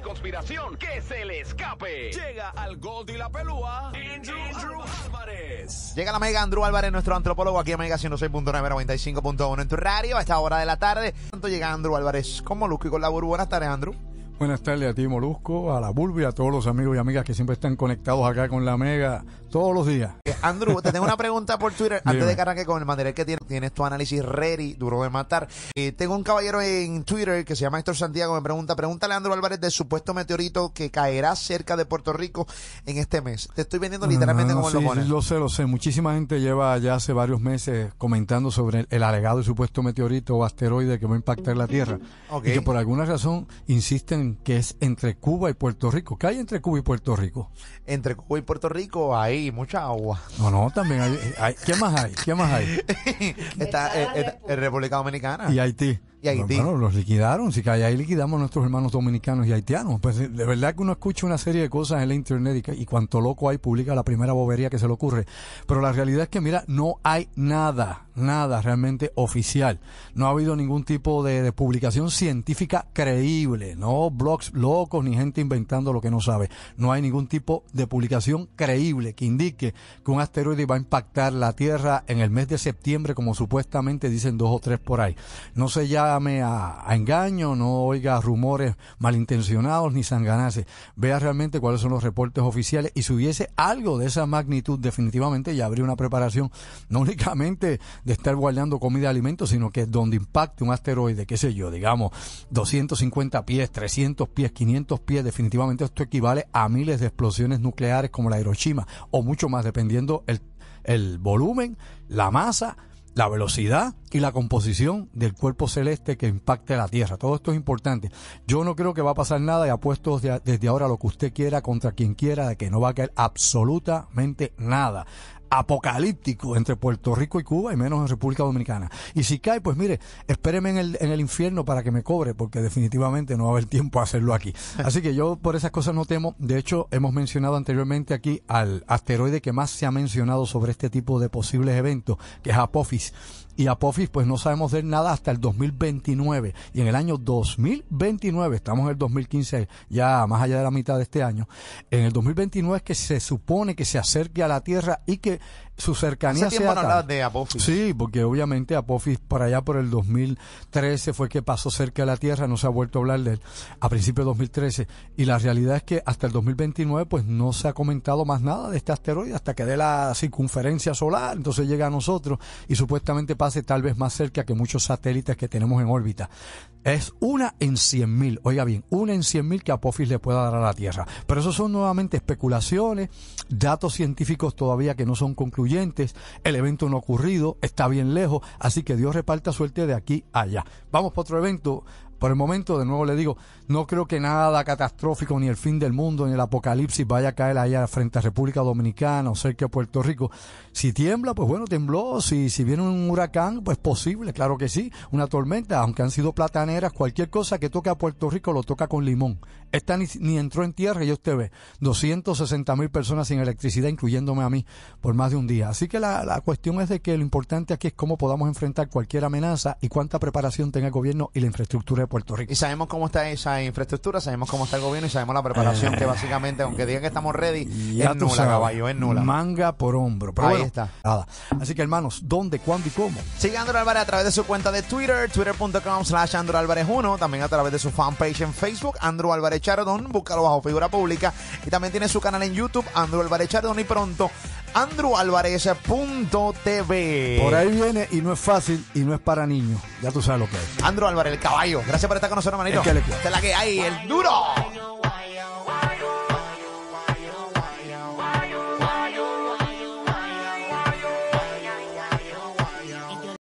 conspiración que se le escape. Llega al Gold y la Pelúa, Andrew, Álvarez. Llega la Mega Andrew Álvarez, nuestro antropólogo aquí en Mega 106.995.1 en tu radio a esta hora de la tarde. Tanto llega Andrew Álvarez con Molusco y con la Burbu. Buenas tardes, Andrew. Buenas tardes a ti, Molusco, a la y a todos los amigos y amigas que siempre están conectados acá con la Mega todos los días. Andrew, te tengo una pregunta por Twitter antes de que arranque con el material que tienes. Tienes tu análisis ready, duro de matar. Eh, tengo un caballero en Twitter que se llama Héctor Santiago. Me pregunta, pregúntale a Andrew Álvarez del supuesto meteorito que caerá cerca de Puerto Rico en este mes. Te estoy vendiendo literalmente como lo sé, lo sé. Muchísima gente lleva ya hace varios meses comentando sobre el, alegado y supuesto meteorito o asteroide que va a impactar la Tierra. Y que por alguna razón insisten que es entre Cuba y Puerto Rico. ¿Qué hay entre Cuba y Puerto Rico? Entre Cuba y Puerto Rico hay mucha agua. No, no, también hay. ¿Qué más hay? ¿Qué más hay? está, está, eh, eh, República Dominicana. Y Haití. Haití. Bueno, los liquidaron. Si cae ahí liquidamos nuestros hermanos dominicanos y haitianos. Pues de verdad que uno escucha una serie de cosas en la internet y, cuanto loco hay publica la primera bobería que se le ocurre. Pero la realidad es que, mira, no hay nada, nada realmente oficial. No ha habido ningún tipo de publicación científica creíble. No blogs locos ni gente inventando lo que no sabe. No hay ningún tipo de publicación creíble que indique que un asteroide va a impactar la Tierra en el mes de septiembre, como supuestamente dicen dos o tres por ahí. No sé ya a, engaño, no oiga rumores malintencionados ni sanganase. Vea realmente cuáles son los reportes oficiales y si hubiese algo de esa magnitud, definitivamente ya habría una preparación, no únicamente de estar guardando comida y alimentos, sino que donde impacte un asteroide, qué sé yo, digamos 250 pies, 300 pies, 500 pies, definitivamente esto equivale a miles de explosiones nucleares como la Hiroshima o mucho más, dependiendo el volumen, la masa la velocidad y la composición del cuerpo celeste que impacte la Tierra. Todo esto es importante. Yo no creo que va a pasar nada y apuesto desde ahora lo que usted quiera contra quien quiera de que no va a caer absolutamente nada apocalíptico entre Puerto Rico y Cuba y menos en República Dominicana. Y si cae, pues mire, espéreme en el, en el infierno para que me cobre, porque definitivamente no va a haber tiempo a hacerlo aquí. Así que yo por esas cosas no temo. De hecho, hemos mencionado anteriormente aquí al asteroide que más se ha mencionado sobre este tipo de posibles eventos, que es Apophis y Apophis pues no sabemos de él nada hasta el 2029 y en el año 2029 estamos en el 2015 ya más allá de la mitad de este año en el 2029 es que se supone que se acerque a la Tierra y que su cercanía tiempo de Sí, porque obviamente Apophis por allá por el 2013 fue que pasó cerca de la Tierra, no se ha vuelto a hablar de él a principios de 2013 y la realidad es que hasta el 2029 pues no se ha comentado más nada de este asteroide hasta que dé la circunferencia solar, entonces llega a nosotros y supuestamente pase tal vez más cerca que muchos satélites que tenemos en órbita. Es una en cien mil, oiga bien, una en cien mil que Apophis le pueda dar a la Tierra. Pero eso son nuevamente especulaciones, datos científicos todavía que no son concluyentes, el evento no ha ocurrido, está bien lejos, así que Dios reparta suerte de aquí allá. Vamos para otro evento, por el momento, de nuevo le digo, no creo que nada catastrófico, ni el fin del mundo, ni el apocalipsis vaya a caer allá frente a República Dominicana o cerca de Puerto Rico. Si tiembla, pues bueno, tembló. Si, si viene un huracán, pues posible, claro que sí. Una tormenta, aunque han sido plataneras, cualquier cosa que toque a Puerto Rico lo toca con limón. Esta ni, entró en tierra y yo usted ve 260.000 mil personas sin electricidad, incluyéndome a mí, por más de un día. Así que la, la cuestión es de que lo importante aquí es cómo podamos enfrentar cualquier amenaza y cuánta preparación tenga el gobierno y la infraestructura Puerto Rico. Y sabemos cómo está esa infraestructura, sabemos cómo está el gobierno y sabemos la preparación eh, que básicamente, aunque digan que estamos ready, es nula, caballo, es nula. Manga por hombro. Pero Ahí está. Así que hermanos, ¿dónde, cuándo y cómo? Sigue Andro Álvarez a través de su cuenta de Twitter, twitter.com slash Andro Álvarez 1, también a través de su fanpage en Facebook, Andro Álvarez Chardón, búscalo bajo figura pública y también tiene su canal en YouTube, Andro Álvarez Chardón y pronto andrewalvarez.tv. Por ahí viene y no es fácil y no es para niños. Ya tú sabes lo que es. Andrew Álvarez, el caballo. Gracias por estar con nosotros, hermanito. Es le la que hay, el duro.